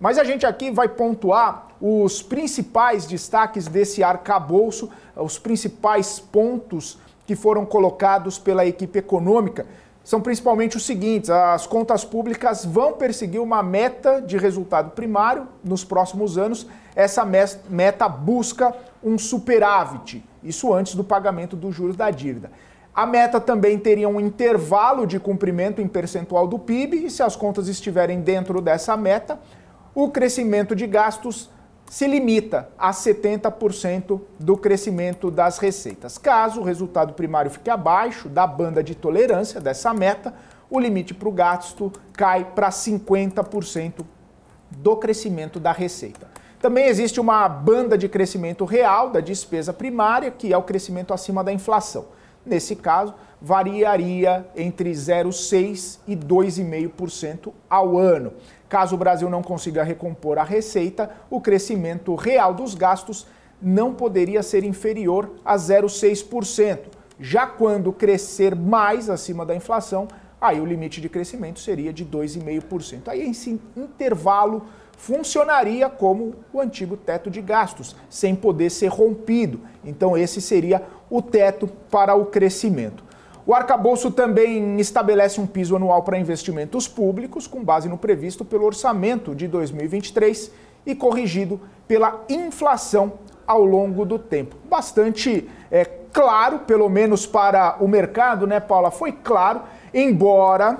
Mas a gente aqui vai pontuar os principais destaques desse arcabouço, os principais pontos que foram colocados pela equipe econômica. São principalmente os seguintes: as contas públicas vão perseguir uma meta de resultado primário nos próximos anos. Essa meta busca um superávit, isso antes do pagamento dos juros da dívida. A meta também teria um intervalo de cumprimento em percentual do PIB, e se as contas estiverem dentro dessa meta, o crescimento de gastos se limita a 70% do crescimento das receitas. Caso o resultado primário fique abaixo da banda de tolerância dessa meta, o limite para o gasto cai para 50% do crescimento da receita. Também existe uma banda de crescimento real da despesa primária, que é o crescimento acima da inflação nesse caso, variaria entre 0,6% e 2,5% ao ano. Caso o Brasil não consiga recompor a receita, o crescimento real dos gastos não poderia ser inferior a 0,6%. Já quando crescer mais acima da inflação, aí o limite de crescimento seria de 2,5%. Aí esse intervalo funcionaria como o antigo teto de gastos, sem poder ser rompido. Então esse seria o teto para o crescimento. O arcabouço também estabelece um piso anual para investimentos públicos, com base no previsto pelo orçamento de 2023 e corrigido pela inflação ao longo do tempo. Bastante é, claro, pelo menos para o mercado, né, Paula? Foi claro, embora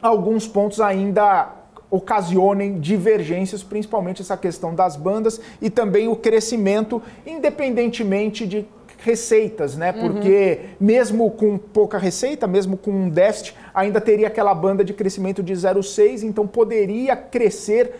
alguns pontos ainda ocasionem divergências, principalmente essa questão das bandas e também o crescimento, independentemente de receitas, né? Porque uhum. mesmo com pouca receita, mesmo com um déficit, ainda teria aquela banda de crescimento de 0,6, então poderia crescer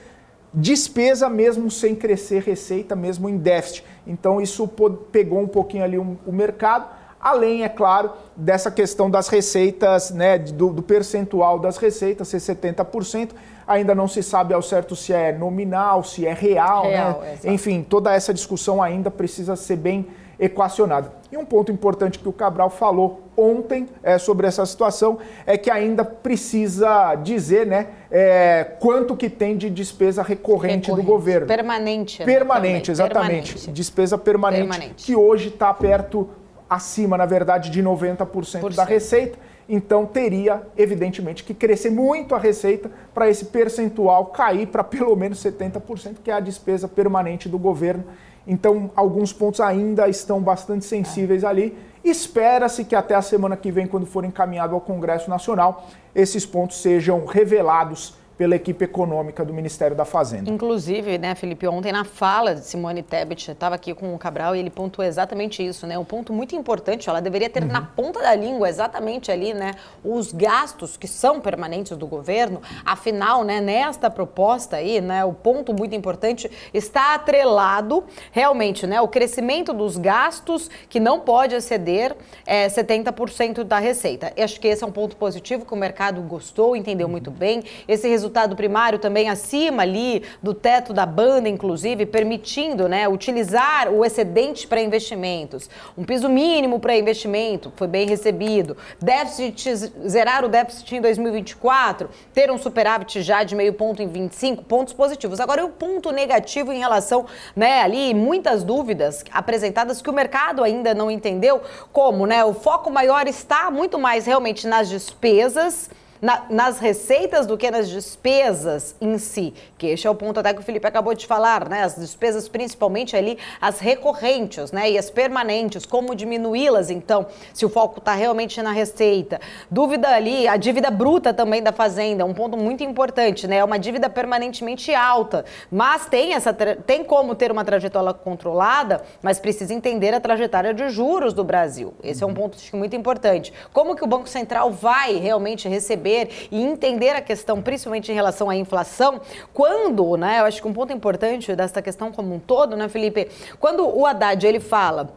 despesa mesmo sem crescer receita, mesmo em déficit. Então isso pegou um pouquinho ali o mercado além, é claro, dessa questão das receitas, né, do, do percentual das receitas, ser 70%. Ainda não se sabe ao certo se é nominal, se é real. Né? real né? Enfim, toda essa discussão ainda precisa ser bem equacionada. E um ponto importante que o Cabral falou ontem é, sobre essa situação é que ainda precisa dizer né, é, quanto que tem de despesa recorrente, recorrente. do governo. Permanente. Permanente, né? exatamente. Permanente. Despesa permanente, permanente. que hoje está perto acima, na verdade, de 90% Por da receita. Então teria, evidentemente, que crescer muito a receita para esse percentual cair para pelo menos 70%, que é a despesa permanente do governo. Então, alguns pontos ainda estão bastante sensíveis é. ali. Espera-se que até a semana que vem, quando for encaminhado ao Congresso Nacional, esses pontos sejam revelados pela equipe econômica do Ministério da Fazenda. Inclusive, né, Felipe, ontem na fala de Simone Tebet, estava aqui com o Cabral e ele pontuou exatamente isso, né? Um ponto muito importante, ela deveria ter uhum. na ponta da língua exatamente ali, né, os gastos que são permanentes do governo. Afinal, né, nesta proposta aí, né, o ponto muito importante está atrelado realmente, né, o crescimento dos gastos que não pode exceder é, 70% da receita. Eu acho que esse é um ponto positivo que o mercado gostou, entendeu uhum. muito bem. Esse resultado resultado primário também acima ali do teto da banda, inclusive, permitindo né, utilizar o excedente para investimentos. Um piso mínimo para investimento foi bem recebido. Déficit, zerar o déficit em 2024, ter um superávit já de meio ponto em 25, pontos positivos. Agora, o ponto negativo em relação né, ali, muitas dúvidas apresentadas que o mercado ainda não entendeu, como né, o foco maior está muito mais realmente nas despesas na, nas receitas do que nas despesas em si. Que esse é o ponto até que o Felipe acabou de falar, né? As despesas, principalmente ali, as recorrentes, né? E as permanentes, como diminuí-las, então, se o foco está realmente na receita. Dúvida ali, a dívida bruta também da Fazenda, um ponto muito importante, né? É uma dívida permanentemente alta, mas tem, essa, tem como ter uma trajetória controlada, mas precisa entender a trajetória de juros do Brasil. Esse é um uhum. ponto muito importante. Como que o Banco Central vai realmente receber entender e entender a questão, principalmente em relação à inflação, quando, né, eu acho que um ponto importante dessa questão como um todo, né, Felipe, quando o Haddad ele fala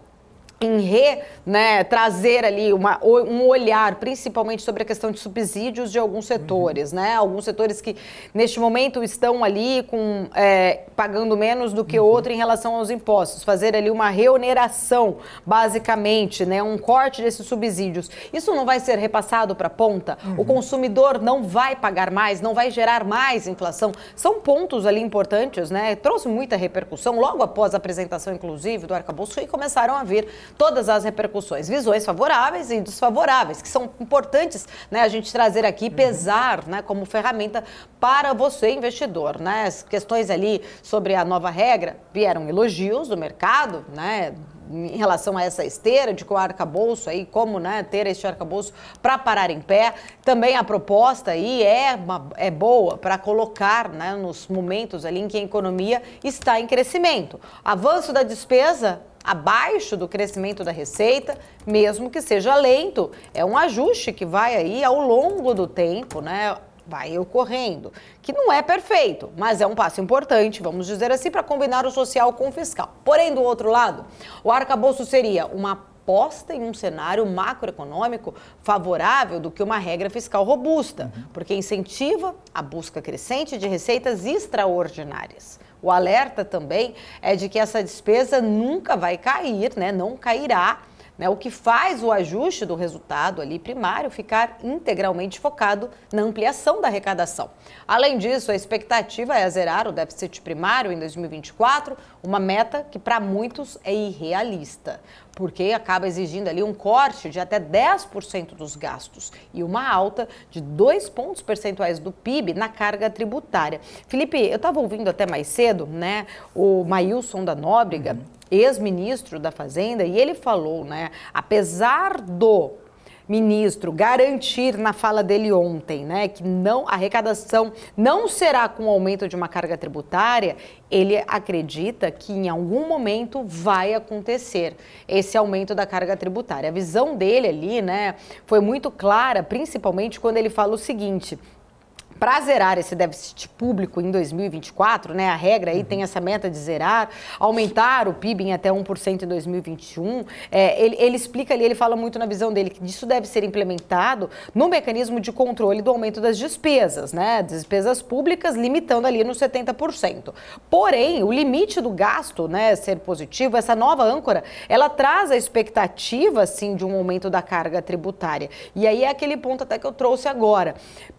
em re, né, trazer ali uma, um olhar, principalmente sobre a questão de subsídios de alguns setores, uhum. né? Alguns setores que neste momento estão ali com é, pagando menos do que uhum. outro em relação aos impostos, fazer ali uma reoneração, basicamente, né, um corte desses subsídios. Isso não vai ser repassado para a ponta. Uhum. O consumidor não vai pagar mais, não vai gerar mais inflação. São pontos ali importantes, né? Trouxe muita repercussão logo após a apresentação, inclusive, do arcabouço e começaram a vir todas as repercussões, visões favoráveis e desfavoráveis, que são importantes né, a gente trazer aqui, uhum. pesar né, como ferramenta para você, investidor. Né? As questões ali sobre a nova regra vieram elogios do mercado, né, em relação a essa esteira de qual arcabouço aí, como né, ter este arcabouço para parar em pé. Também a proposta aí é, uma, é boa para colocar né, nos momentos ali em que a economia está em crescimento. Avanço da despesa abaixo do crescimento da receita, mesmo que seja lento. É um ajuste que vai aí ao longo do tempo, né? vai ocorrendo, que não é perfeito, mas é um passo importante, vamos dizer assim, para combinar o social com o fiscal. Porém, do outro lado, o arcabouço seria uma aposta em um cenário macroeconômico favorável do que uma regra fiscal robusta, uhum. porque incentiva a busca crescente de receitas extraordinárias. O alerta também é de que essa despesa nunca vai cair, né? Não cairá né, o que faz o ajuste do resultado ali primário ficar integralmente focado na ampliação da arrecadação. Além disso, a expectativa é zerar o déficit primário em 2024, uma meta que para muitos é irrealista, porque acaba exigindo ali um corte de até 10% dos gastos e uma alta de 2 pontos percentuais do PIB na carga tributária. Felipe, eu estava ouvindo até mais cedo, né, o Maílson da Nóbrega, uhum ex-ministro da Fazenda, e ele falou, né? Apesar do ministro garantir na fala dele ontem, né, que não a arrecadação não será com o aumento de uma carga tributária, ele acredita que em algum momento vai acontecer esse aumento da carga tributária. A visão dele ali, né, foi muito clara, principalmente quando ele fala o seguinte: para zerar esse déficit público em 2024, né? A regra aí tem essa meta de zerar, aumentar o PIB em até 1% em 2021. É, ele, ele, explica ali, ele fala muito na visão dele que isso deve ser implementado no mecanismo de controle do aumento das despesas, né? Despesas públicas limitando ali nos 70%. Porém, o limite do gasto, né, ser positivo, essa nova âncora, ela traz a expectativa, assim, de um aumento da carga tributária. E aí é aquele ponto até que eu trouxe agora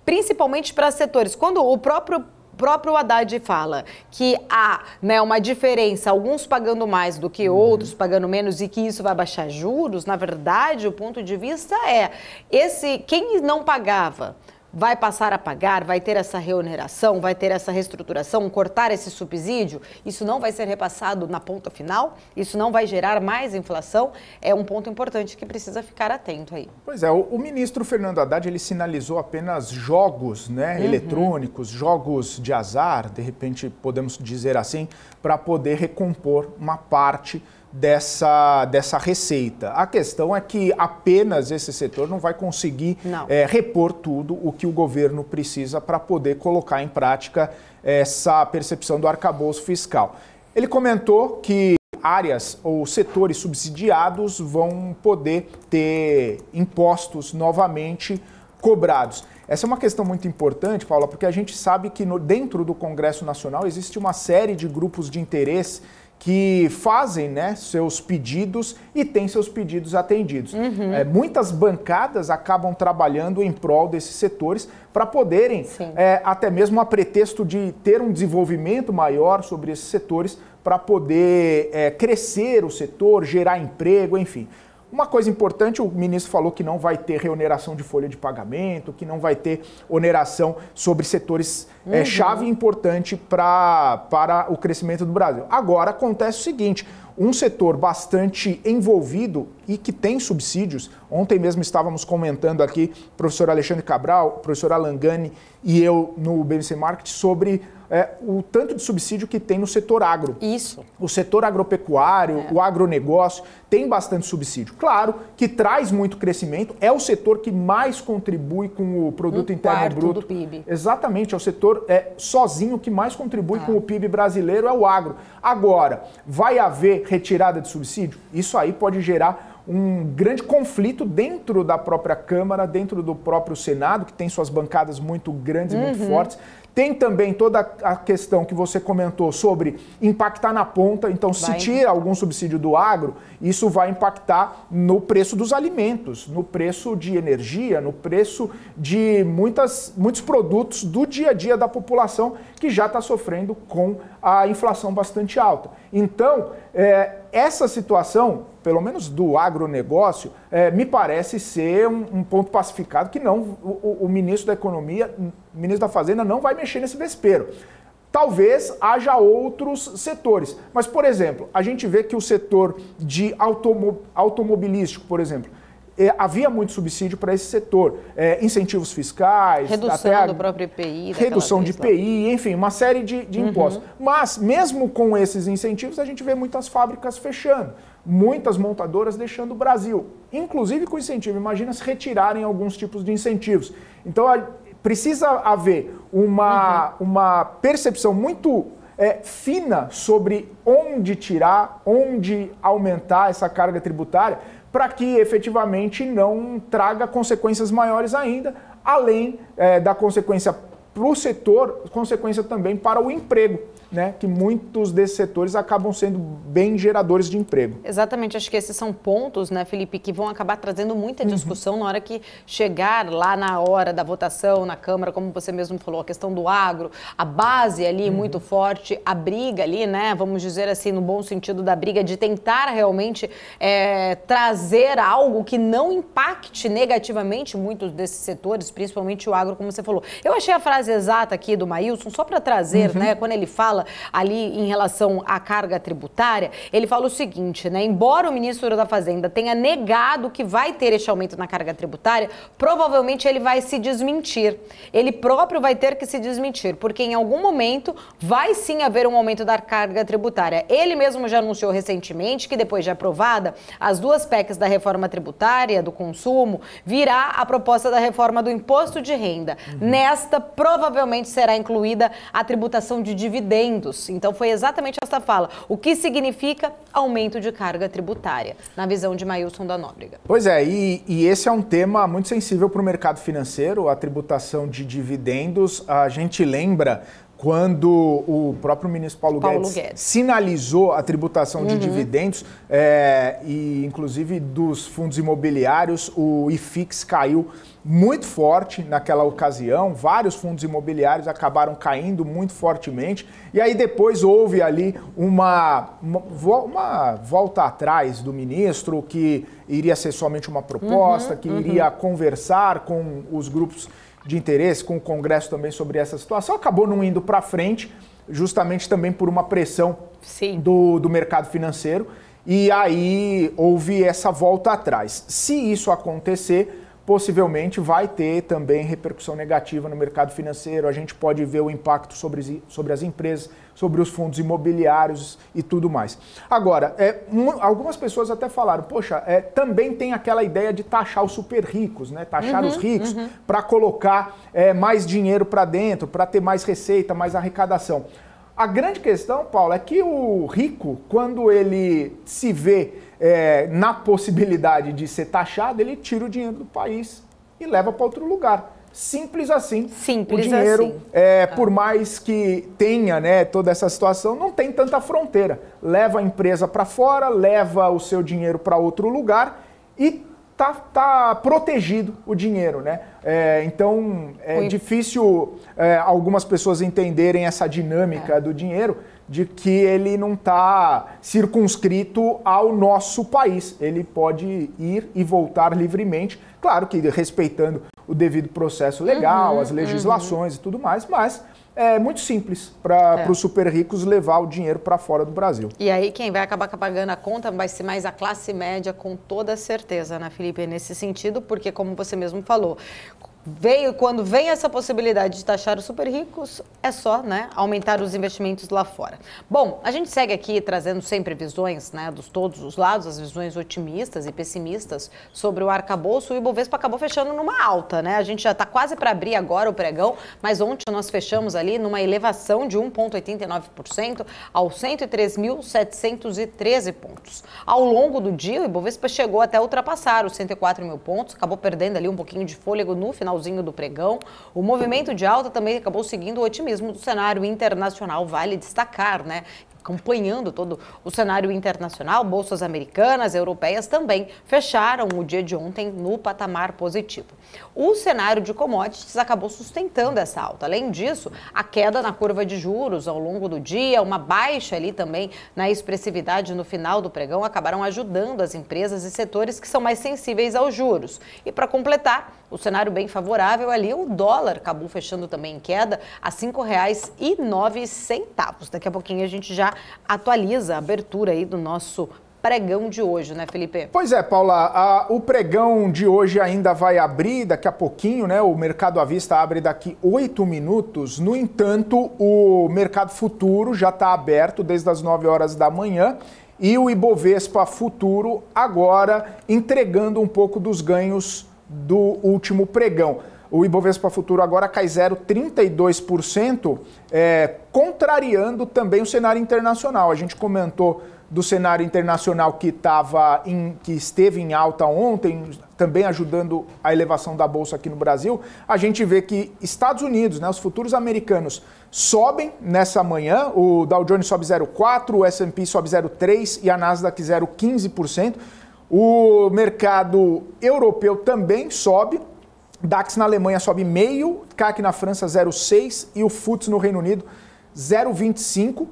principalmente para setores. Quando o próprio próprio Haddad fala que há né, uma diferença, alguns pagando mais do que uhum. outros pagando menos e que isso vai baixar juros, na verdade, o ponto de vista é esse quem não pagava vai passar a pagar, vai ter essa reoneração, vai ter essa reestruturação, cortar esse subsídio, isso não vai ser repassado na ponta final, isso não vai gerar mais inflação, é um ponto importante que precisa ficar atento aí. Pois é, o, o ministro Fernando Haddad, ele sinalizou apenas jogos né, uhum. eletrônicos, jogos de azar, de repente podemos dizer assim, para poder recompor uma parte dessa, dessa receita. A questão é que apenas esse setor não vai conseguir não. É, repor tudo o que o governo precisa para poder colocar em prática essa percepção do arcabouço fiscal. Ele comentou que áreas ou setores subsidiados vão poder ter impostos novamente cobrados. Essa é uma questão muito importante, Paula, porque a gente sabe que no, dentro do Congresso Nacional existe uma série de grupos de interesse que fazem né, seus pedidos e têm seus pedidos atendidos. Uhum. É, muitas bancadas acabam trabalhando em prol desses setores para poderem, é, até mesmo a pretexto de ter um desenvolvimento maior sobre esses setores, para poder é, crescer o setor, gerar emprego, enfim. Uma coisa importante, o ministro falou que não vai ter reoneração de folha de pagamento, que não vai ter oneração sobre setores é, uhum. é, chave importante pra, para o crescimento do Brasil. Agora acontece o seguinte: um setor bastante envolvido e que tem subsídios. Ontem mesmo estávamos comentando aqui, professor Alexandre Cabral, professor Alangani e eu no BBC Market, sobre é, o tanto de subsídio que tem no setor agro. Isso. O setor agropecuário, é. o agronegócio, tem bastante subsídio. Claro que traz muito crescimento, é o setor que mais contribui com o produto um interno bruto. do PIB. Exatamente, é o setor é, sozinho que mais contribui tá. com o PIB brasileiro, é o agro. Agora, vai haver retirada de subsídio? Isso aí pode gerar um grande conflito dentro da própria Câmara, dentro do próprio Senado, que tem suas bancadas muito grandes uhum. e muito uhum. fortes. Tem também toda a questão que você comentou sobre impactar na ponta. Então, se tira algum subsídio do agro, isso vai impactar no preço dos alimentos, no preço de energia, no preço de muitas, muitos produtos do dia a dia da população que já está sofrendo com a inflação bastante alta. Então, é, essa situação pelo menos do agronegócio, é, me parece ser um, um, ponto pacificado que não o, o ministro da Economia, ministro da Fazenda, não vai mexer nesse vespeiro. Talvez haja outros setores, mas, por exemplo, a gente vê que o setor de automo automobilístico, por exemplo, é, havia muito subsídio para esse setor, é, incentivos fiscais, redução a, do próprio IPI, redução de IPI, enfim, uma série de, de uhum. impostos. Mas mesmo com esses incentivos, a gente vê muitas fábricas fechando muitas montadoras deixando o Brasil, inclusive com incentivo. Imagina se retirarem alguns tipos de incentivos. Então precisa haver uma, uhum. uma percepção muito é, fina sobre onde tirar, onde aumentar essa carga tributária, para que efetivamente não traga consequências maiores ainda, além é, da consequência para o setor, consequência também para o emprego né, que muitos desses setores acabam sendo bem geradores de emprego. Exatamente, acho que esses são pontos, né, Felipe, que vão acabar trazendo muita uhum. discussão uhum. na hora que chegar lá na hora da votação na Câmara, como você mesmo falou, a questão do agro, a base ali uhum. muito forte, a briga ali, né, vamos dizer assim, no bom sentido da briga, de tentar realmente é, trazer algo que não impacte negativamente muitos desses setores, principalmente o agro, como você falou. Eu achei a frase exata aqui do Maílson, só para trazer, uhum. né, quando ele fala fala ali em relação à carga tributária, ele fala o seguinte, né? Embora o ministro da Fazenda tenha negado que vai ter este aumento na carga tributária, provavelmente ele vai se desmentir. Ele próprio vai ter que se desmentir, porque em algum momento vai sim haver um aumento da carga tributária. Ele mesmo já anunciou recentemente que depois de aprovada as duas PECs da reforma tributária do consumo, virá a proposta da reforma do imposto de renda. Uhum. Nesta provavelmente será incluída a tributação de dividendos dividendos. Então foi exatamente essa fala, o que significa aumento de carga tributária, na visão de Mailson da Nóbrega. Pois é, e, e esse é um tema muito sensível para o mercado financeiro, a tributação de dividendos. A gente lembra quando o próprio ministro Paulo, Paulo Guedes, Guedes, sinalizou a tributação de uhum. dividendos é, e inclusive dos fundos imobiliários, o IFIX caiu muito forte naquela ocasião, vários fundos imobiliários acabaram caindo muito fortemente, e aí depois houve ali uma, uma, uma volta atrás do ministro, que iria ser somente uma proposta, uhum, que uhum. iria conversar com os grupos de interesse com o Congresso também sobre essa situação, acabou não indo para frente, justamente também por uma pressão Sim. Do, do mercado financeiro. E aí houve essa volta atrás. Se isso acontecer, possivelmente vai ter também repercussão negativa no mercado financeiro. A gente pode ver o impacto sobre, sobre as empresas, sobre os fundos imobiliários e tudo mais. Agora, é, um, algumas pessoas até falaram, poxa, é, também tem aquela ideia de taxar os super ricos, né? Taxar uhum, os ricos uhum. para colocar é, mais dinheiro para dentro, para ter mais receita, mais arrecadação. A grande questão, Paulo, é que o rico, quando ele se vê é, na possibilidade de ser taxado, ele tira o dinheiro do país e leva para outro lugar. Simples assim. Simples o dinheiro, assim. É, ah. por mais que tenha né, toda essa situação, não tem tanta fronteira. Leva a empresa para fora, leva o seu dinheiro para outro lugar e tá, tá protegido o dinheiro, né? É, então é Ui. difícil é, algumas pessoas entenderem essa dinâmica é. do dinheiro de que ele não está circunscrito ao nosso país. Ele pode ir e voltar livremente, claro que respeitando o devido processo legal, uhum, as uhum. legislações uhum. e tudo mais, mas é muito simples para é. os super ricos levar o dinheiro para fora do Brasil. E aí quem vai acabar pagando a conta vai ser mais a classe média, com toda certeza, né, Felipe? Nesse sentido, porque como você mesmo falou, veio, quando vem essa possibilidade de taxar os super ricos, é só né, aumentar os investimentos lá fora. Bom, a gente segue aqui trazendo sempre visões né, dos todos os lados, as visões otimistas e pessimistas sobre o arcabouço. E o Ibovespa acabou fechando numa alta, né? A gente já está quase para abrir agora o pregão, mas ontem nós fechamos ali numa elevação de 1,89% aos 103.713 pontos. Ao longo do dia, o Ibovespa chegou até ultrapassar os 104 mil pontos, acabou perdendo ali um pouquinho de fôlego no final finalzinho do pregão, o movimento de alta também acabou seguindo o otimismo do cenário internacional, vale destacar, né? acompanhando todo o cenário internacional, bolsas americanas, europeias também fecharam o dia de ontem no patamar positivo. O cenário de commodities acabou sustentando essa alta. Além disso, a queda na curva de juros ao longo do dia, uma baixa ali também na expressividade no final do pregão acabaram ajudando as empresas e setores que são mais sensíveis aos juros. E para completar, o cenário bem favorável ali, o dólar acabou fechando também em queda a R$ 5,09. Daqui a pouquinho a gente já atualiza a abertura aí do nosso pregão de hoje, né, Felipe? Pois é, Paula, a, o pregão de hoje ainda vai abrir daqui a pouquinho, né? O mercado à vista abre daqui oito minutos. No entanto, o mercado futuro já está aberto desde as 9 horas da manhã. E o Ibovespa Futuro agora entregando um pouco dos ganhos do último pregão. O Ibovespa Futuro agora cai 0,32%, é, contrariando também o cenário internacional. A gente comentou do cenário internacional que, tava em, que esteve em alta ontem, também ajudando a elevação da bolsa aqui no Brasil, a gente vê que Estados Unidos, né, os futuros americanos, sobem nessa manhã, o Dow Jones sobe 0,4%, o S&P sobe 0,3% e a Nasdaq 0,15%. O mercado europeu também sobe, DAX na Alemanha sobe meio, CAC na França 0,6 e o FTSE no Reino Unido 0,25.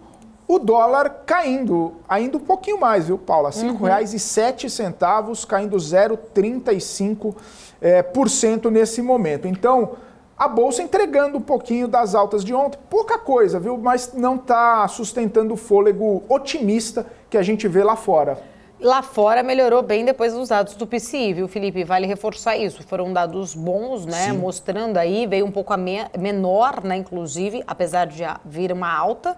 O dólar caindo, ainda um pouquinho mais, viu, Paula? R$ uhum. 5,07, caindo 0,35% é, eh, por cento nesse momento. Então, a bolsa entregando um pouquinho das altas de ontem, pouca coisa, viu? Mas não está sustentando o fôlego otimista que a gente vê lá fora lá fora melhorou bem depois dos dados do PCI, viu, Felipe? Vale reforçar isso. Foram dados bons, né? Sim. Mostrando aí, veio um pouco a me menor, né? Inclusive, apesar de vir uma alta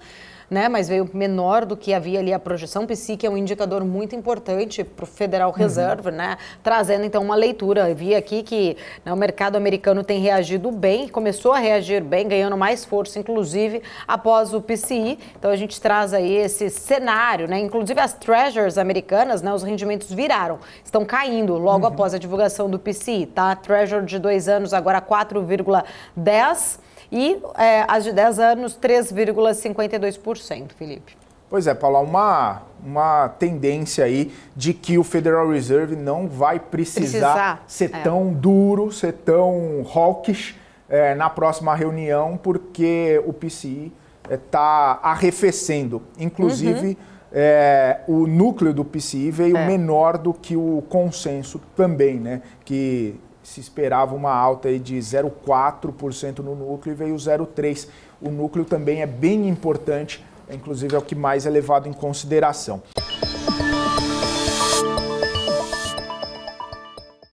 né? Mas veio menor do que havia ali a projeção. O que é um indicador muito importante para o Federal uhum. Reserve, uhum. né? Trazendo então uma leitura. Eu vi aqui que né, o mercado americano tem reagido bem, começou a reagir bem, ganhando mais força, inclusive após o PCI. Então a gente traz aí esse cenário, né? Inclusive as treasures americanas, né? Os rendimentos viraram, estão caindo logo uhum. após a divulgação do PCI, tá? treasure de dois anos agora 4,10 e é, as de 10 anos, 3,52%, Felipe. Pois é, Paula, uma, uma tendência aí de que o Federal Reserve não vai precisar, precisar ser é. tão duro, ser tão hawkish é, na próxima reunião, porque o PCI está é, arrefecendo. Inclusive, uhum. é, o núcleo do PCI veio é. menor do que o consenso também, né? Que se esperava uma alta aí de 0,4% no núcleo e veio 0,3%. O núcleo também é bem importante, inclusive é o que mais é levado em consideração.